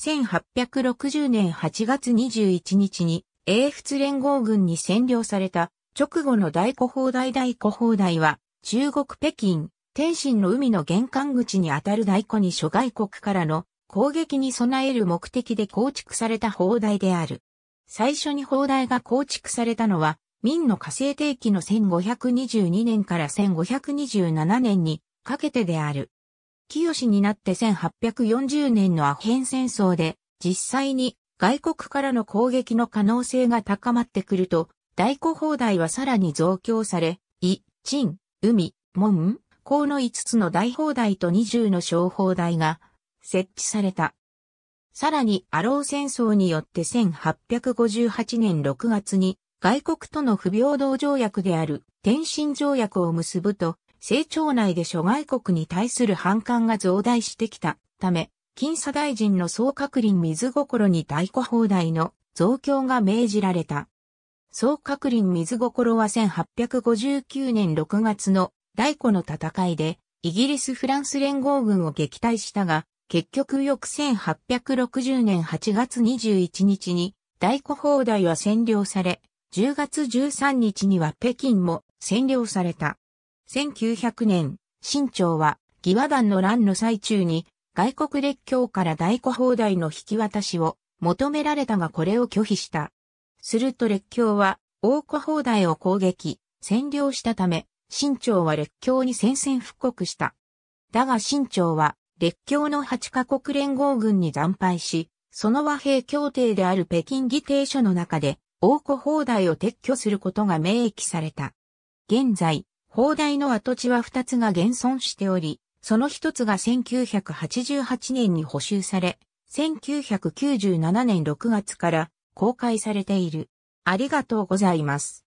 1860年8月21日に英仏連合軍に占領された直後の大古砲台大古砲台は中国北京、天津の海の玄関口にあたる大古に諸外国からの攻撃に備える目的で構築された砲台である。最初に砲台が構築されたのは、明の火星定期の1522年から1527年にかけてである。清になって1840年のアヘン戦争で、実際に外国からの攻撃の可能性が高まってくると、大古砲台はさらに増強され、い、陳、海、門、港の5つの大砲台と20の小砲台が設置された。さらにアロー戦争によって1858年6月に外国との不平等条約である天津条約を結ぶと、成長内で諸外国に対する反感が増大してきたため、金左大臣の総閣林水心に大古放題の増強が命じられた。総閣林水心は1859年6月の大古の戦いで、イギリス・フランス連合軍を撃退したが、結局翌1860年8月21日に、大古放題は占領され、10月13日には北京も占領された。1900年、新朝は、義和団の乱の最中に、外国列強から大古放題の引き渡しを求められたがこれを拒否した。すると列強は、大古放題を攻撃、占領したため、新朝は列強に宣戦布告した。だが新朝は、列強の8カ国連合軍に惨敗し、その和平協定である北京議定書の中で、大古放題を撤去することが明記された。現在、砲台の跡地は2つが現存しており、その一つが1988年に補修され、1997年6月から公開されている。ありがとうございます。